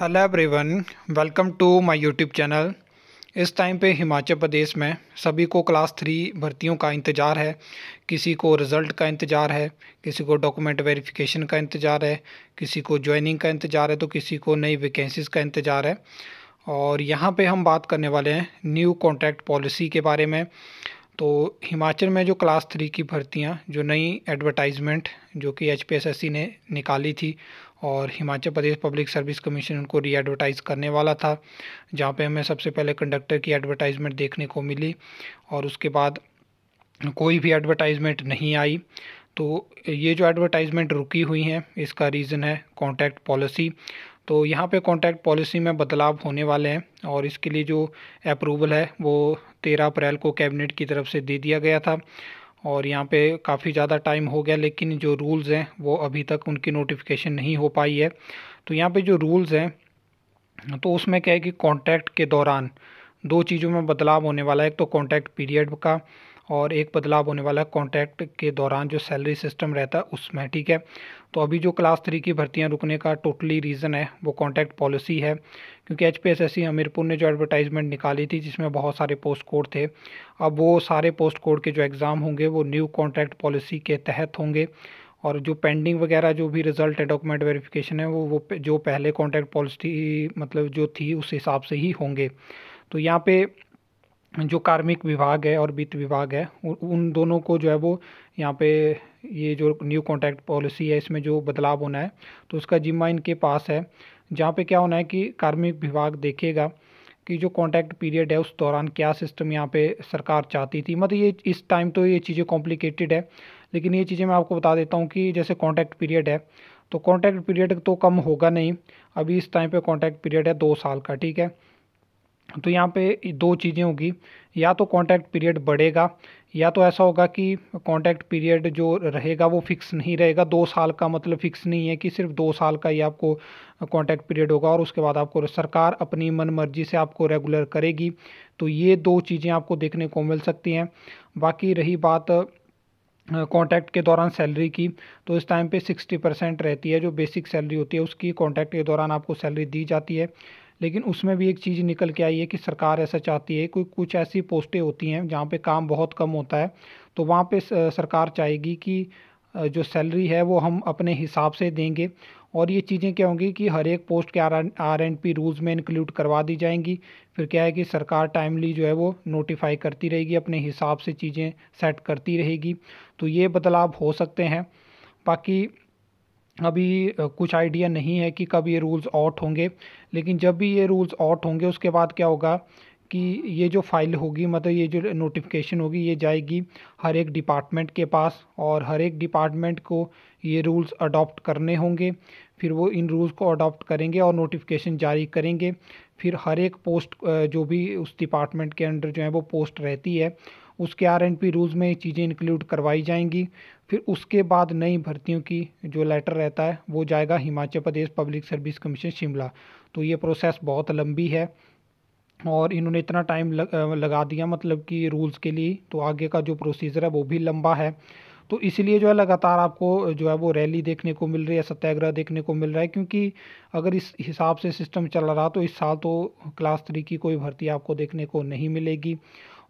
hello everyone welcome to my YouTube channel इस time पे हिमाचल प्रदेश में सभी को क्लास थ्री भर्तियों का इंतज़ार है किसी को रिज़ल्ट का इंतज़ार है किसी को डॉक्यूमेंट वेरिफिकेशन का इंतज़ार है किसी को ज्वाइनिंग का इंतज़ार है तो किसी को नई वैकेंसीज़ का इंतज़ार है और यहाँ पे हम बात करने वाले हैं न्यू कॉन्ट्रैक्ट पॉलिसी के बारे में तो हिमाचल में जो क्लास थ्री की भर्तियाँ जो नई एडवर्टाइज़मेंट जो कि एच ने निकाली थी और Himachal Pradesh public service commission उनको री एडवर्टाइज़ करने वाला था जहाँ पे हमें सबसे पहले कंडक्टर की एडवर्टाइज़मेंट देखने को मिली और उसके बाद कोई भी एडवर्टाइज़मेंट नहीं आई तो ये जो एडवर्टाइज़मेंट रुकी हुई हैं इसका रीज़न है कॉन्टैक्ट पॉलिसी तो यहाँ पे कॉन्टैक्ट पॉलिसी में बदलाव होने वाले हैं और इसके लिए जो अप्रूवल है वो तेरह अप्रैल को कैबिनेट की तरफ से दे दिया गया था और यहाँ पे काफ़ी ज़्यादा टाइम हो गया लेकिन जो रूल्स हैं वो अभी तक उनकी नोटिफिकेशन नहीं हो पाई है तो यहाँ पे जो रूल्स हैं तो उसमें क्या है कि कॉन्ट्रैक्ट के दौरान दो चीज़ों में बदलाव होने वाला है एक तो कॉन्ट्रैक्ट पीरियड का और एक बदलाव होने वाला है कॉन्ट्रैक्ट के दौरान जो सैलरी सिस्टम रहता है उसमें ठीक है तो अभी जो क्लास थ्री की भर्तियाँ रुकने का टोटली रीज़न है वो कॉन्ट्रैक्ट पॉलिसी है क्योंकि H P S S C Hamirpur ने जो एडवर्टाइजमेंट निकाली थी जिसमें बहुत सारे पोस्ट कोड थे अब वो सारे पोस्ट कोड के जो एग्ज़ाम होंगे वो न्यू कॉन्ट्रैक्ट पॉलिसी के तहत होंगे और जो पेंडिंग वगैरह जो भी रिजल्ट है डॉक्यूमेंट वेरिफिकेशन है वो वो जो पहले कॉन्ट्रैक्ट पॉलिसी मतलब जो थी उस हिसाब से ही होंगे तो यहाँ पे जो कार्मिक विभाग है और वित्त विभाग है उन दोनों को जो है वो यहाँ पे ये जो न्यू कॉन्ट्रैक्ट पॉलिसी है इसमें जो बदलाव होना है तो उसका जिम्मा इनके पास है जहाँ पे क्या होना है कि कार्मिक विभाग देखेगा कि जो कॉन्ट्रैक्ट पीरियड है उस दौरान क्या सिस्टम यहाँ पे सरकार चाहती थी मतलब ये इस टाइम तो ये चीज़ें कॉम्प्लिकेटेड है लेकिन ये चीज़ें मैं आपको बता देता हूँ कि जैसे कॉन्ट्रैक्ट पीरियड है तो कॉन्ट्रैक्ट पीरियड तो कम होगा नहीं अभी इस टाइम पे कॉन्ट्रैक्ट पीरियड है दो साल का ठीक है तो यहाँ पे दो चीज़ें होगी या तो कॉन्टैक्ट पीरियड बढ़ेगा या तो ऐसा होगा कि कॉन्टैक्ट पीरियड जो रहेगा वो फिक्स नहीं रहेगा दो साल का मतलब फ़िक्स नहीं है कि सिर्फ दो साल का ही आपको कॉन्टैक्ट पीरियड होगा और उसके बाद आपको सरकार अपनी मन मर्जी से आपको रेगुलर करेगी तो ये दो चीज़ें आपको देखने को मिल सकती हैं बाकी रही बात कॉन्टैक्ट के दौरान सैलरी की तो इस टाइम पे सिक्सटी परसेंट रहती है जो बेसिक सैलरी होती है उसकी कॉन्टैक्ट के दौरान आपको सैलरी दी जाती है लेकिन उसमें भी एक चीज़ निकल के आई है कि सरकार ऐसा चाहती है कोई कुछ ऐसी पोस्टें होती हैं जहाँ पे काम बहुत कम होता है तो वहाँ पे सरकार चाहेगी कि जो सैलरी है वो हम अपने हिसाब से देंगे और ये चीज़ें क्या होंगी कि हर एक पोस्ट के R R and P rules में इंक्लूड करवा दी जाएंगी फिर क्या है कि सरकार टाइमली जो है वो नोटिफाई करती रहेगी अपने हिसाब से चीज़ें सेट करती रहेगी तो ये बदलाव हो सकते हैं बाकी अभी कुछ आइडिया नहीं है कि कब ये रूल्स आउट होंगे लेकिन जब भी ये रूल्स आउट होंगे उसके बाद क्या होगा कि ये जो फाइल होगी मतलब ये जो नोटिफिकेशन होगी ये जाएगी हर एक डिपार्टमेंट के पास और हर एक डिपार्टमेंट को ये रूल्स अडॉप्ट करने होंगे फिर वो इन रूल्स को अडॉप्ट करेंगे और नोटिफिकेशन जारी करेंगे फिर हर एक पोस्ट जो भी उस डिपार्टमेंट के अंडर जो है वो पोस्ट रहती है उसके आर एन पी रूल्स में चीज़ें इंक्लूड करवाई जाएंगी फिर उसके बाद नई भर्तियों की जो लेटर रहता है वो जाएगा Himachal Pradesh public service commission Shimla तो ये प्रोसेस बहुत लंबी है और इन्होंने इतना टाइम लगा दिया मतलब कि रूल्स के लिए तो आगे का जो प्रोसीजर है वो भी लंबा है तो इसलिए जो है लगातार आपको जो है वो रैली देखने को मिल रही है सत्याग्रह देखने को मिल रहा है क्योंकि अगर इस हिसाब से सिस्टम चल रहा तो इस साल तो क्लास थ्री की कोई भर्ती आपको देखने को नहीं मिलेगी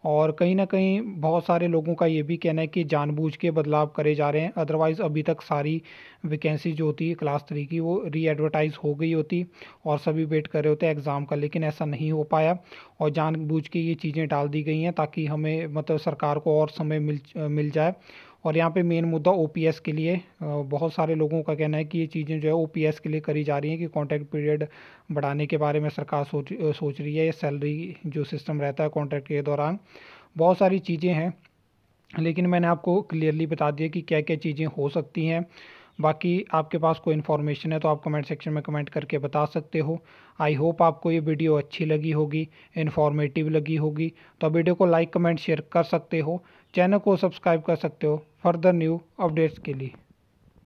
और कहीं ना कहीं बहुत सारे लोगों का ये भी कहना है कि जानबूझ के बदलाव करे जा रहे हैं अदरवाइज़ अभी तक सारी वैकेंसी जो होती है क्लास थ्री की वो री एडवर्टाइज़ हो गई होती और सभी वेट कर रहे होते हैं एग्ज़ाम का लेकिन ऐसा नहीं हो पाया और जानबूझ के ये चीज़ें डाल दी गई हैं ताकि हमें मतलब सरकार को और समय मिल मिल जाए और यहाँ पे मेन मुद्दा ओ के लिए बहुत सारे लोगों का कहना है कि ये चीज़ें जो है ओ के लिए करी जा रही हैं कि कॉन्ट्रैक्ट पीरियड बढ़ाने के बारे में सरकार सोच सोच रही है या सैलरी जो सिस्टम रहता है कॉन्ट्रैक्ट के दौरान बहुत सारी चीज़ें हैं लेकिन मैंने आपको क्लियरली बता दिया कि क्या क्या चीज़ें हो सकती हैं बाकी आपके पास कोई इन्फॉर्मेशन है तो आप कमेंट सेक्शन में कमेंट करके बता सकते हो आई होप आपको ये वीडियो अच्छी लगी होगी इन्फॉर्मेटिव लगी होगी तो आप वीडियो को लाइक कमेंट शेयर कर सकते हो चैनल को सब्सक्राइब कर सकते हो फर्दर न्यू अपडेट्स के लिए